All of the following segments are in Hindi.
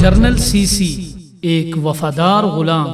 जर्नल सीसी एक वफादार गुलाम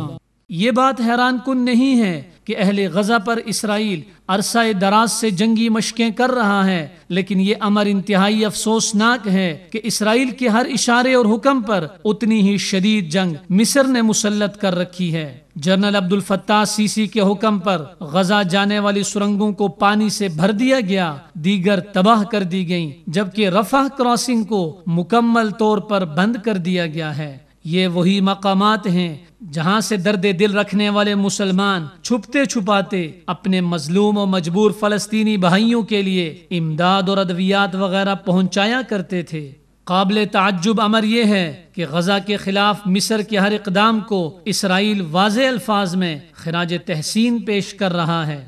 ये बात हैरान कन नहीं है कि अहले गजा पर इसराइल अरसा दराज से जंगी मशकें कर रहा है लेकिन ये अमर इंतहाई अफसोसनाक है कि इसराइल के हर इशारे और हुक्म पर उतनी ही शदीद जंग मिस्र ने मुसलत कर रखी है जनरल अब्दुल फत्ताह सीसी के हुक्म पर गजा जाने वाली सुरंगों को पानी से भर दिया गया दीगर तबाह कर दी गई जबकि रफा क्रॉसिंग को मुकम्मल तौर पर बंद कर दिया गया है ये वही मकामात हैं जहाँ से दर्द दिल रखने वाले मुसलमान छुपते छुपाते अपने मजलूम और मजबूर फलस्तीनी भाइयों के लिए इमदाद और अद्वियात वगैरह पहुँचाया करते थे काबिल तजुब अमर यह है कि गजा के खिलाफ मिसर के हर इकदाम को इसराइल वाज अल्फाज में खराज तहसीन पेश कर रहा है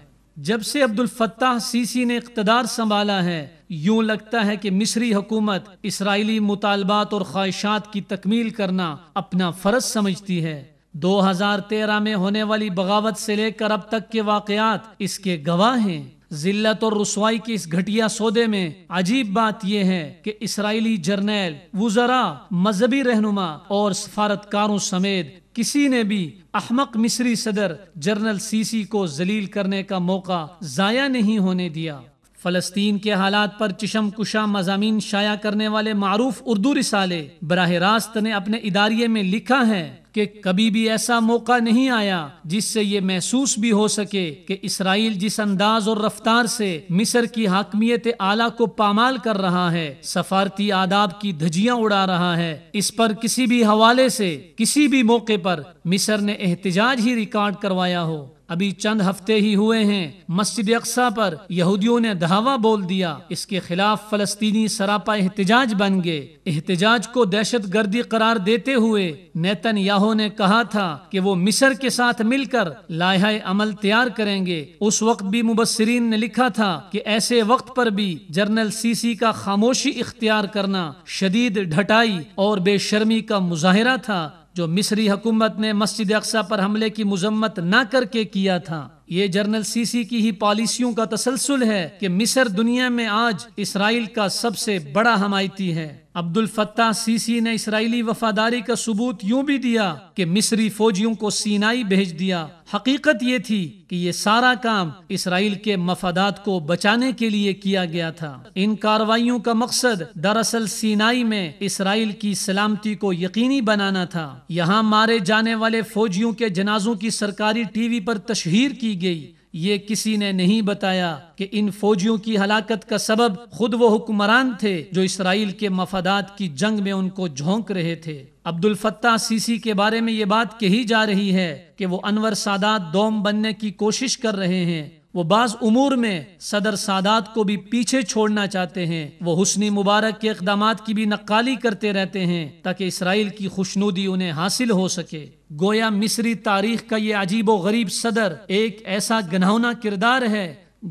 जब से अब्दुल फत्ताह सीसी ने इकतदार संभाला है यूं लगता है कि मिस्री हुकूमत इसराइली मुतालबात और ख्वाहिशात की तकमील करना अपना फर्ज समझती है 2013 में होने वाली बगावत से लेकर अब तक के वाकयात इसके गवाह हैं जिल्लत और रसवाई के इस घटिया सौदे में अजीब बात यह है कि इसराइली जर्नैल वजरा मजहबी रहनुमा और सफारतकारों समेत किसी ने भी अहमक मिस्री सदर जर्नल सीसी को जलील करने का मौका ज़ाया नहीं होने दिया फ़लस्तीन के हालात पर चिशम कुशा मजामी शाया करने वाले मारूफ उर्दू रिसाले बरह रास्त ने अपने इदारे में लिखा है कि कभी भी ऐसा मौका नहीं आया जिससे ये महसूस भी हो सके कि इसराइल जिस अंदाज और रफ्तार से मिस्र की हाकमियत आला को पामाल कर रहा है सफारती आदाब की धजियां उड़ा रहा है इस पर किसी भी हवाले से किसी भी मौके पर मिस्र ने एहतजाज ही रिकॉर्ड करवाया हो अभी चंद हफ्ते ही हुए हैं मस्जिद अक्सा पर यहूदियों ने धावा बोल दिया इसके खिलाफ फलस्तीनी सरापा एहतजाज बन गए एहतजाज को दहशत गर्दी करार देते हुए नेतन याहो ने कहा था कि वो मिस्र के साथ मिलकर लाहे अमल तैयार करेंगे उस वक्त भी मुबसरीन ने लिखा था कि ऐसे वक्त पर भी जनरल सीसी का खामोशी इख्तियार करना शदीद ढटाई और बेशर्मी का मुजाहरा था जो मिस्री हुकूमत ने मस्जिद अक्सा पर हमले की मजम्मत ना करके किया था ये जर्नल सीसी की ही पॉलिसियों का तसलसल है कि मिस्र दुनिया में आज इसराइल का सबसे बड़ा हमायती है अब्दुल फत्ता सीसी ने इसराइली वफादारी का सबूत यूं भी दिया कि मिस्री फौजियों को सीनाई भेज दिया हकीकत ये थी कि ये सारा काम इसराइल के मफादात को बचाने के लिए किया गया था इन कार्रवाइयों का मकसद दरअसल सीनाई में इसराइल की सलामती को यकीनी बनाना था यहाँ मारे जाने वाले फौजियों के जनाजों की सरकारी टीवी पर तशहर की की गई ये किसी ने नहीं बताया कि इन फौजियों की हलाकत का सबब खुद वो हुक्मरान थे जो इसराइल के मफादात की जंग में उनको झोंक रहे थे अब्दुल फत्ता सीसी के बारे में ये बात कही जा रही है कि वो अनवर सादात दोम बनने की कोशिश कर रहे हैं वो बाज़ उमूर में सदर सादात को भी पीछे छोड़ना चाहते हैं वो हुसनी मुबारक के इकदाम की भी नक्काली करते रहते हैं ताकि इसराइल की खुशनुदी उन्हें हासिल हो सके गोया मिस्री तारीख का ये अजीब व गरीब सदर एक ऐसा गनौना किरदार है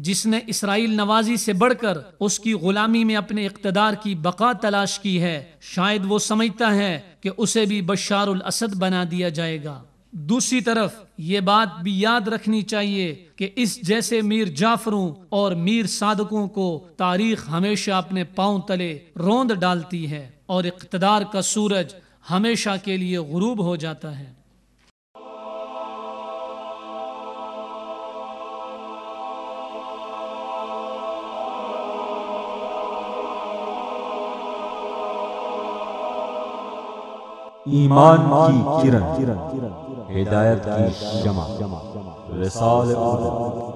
जिसने इसराइल नवाजी से बढ़कर उसकी गुलामी में अपने इकतदार की बका तलाश की है शायद वो समझता है कि उसे भी बशार असद बना दिया जाएगा दूसरी तरफ ये बात भी याद रखनी चाहिए कि इस जैसे मीर जाफरों और मीर साधकों को तारीख हमेशा अपने पांव तले रोंद डालती है और इकतदार का सूरज हमेशा के लिए गुरूब हो जाता है ईमान की किरण हिदायत की शमा जमा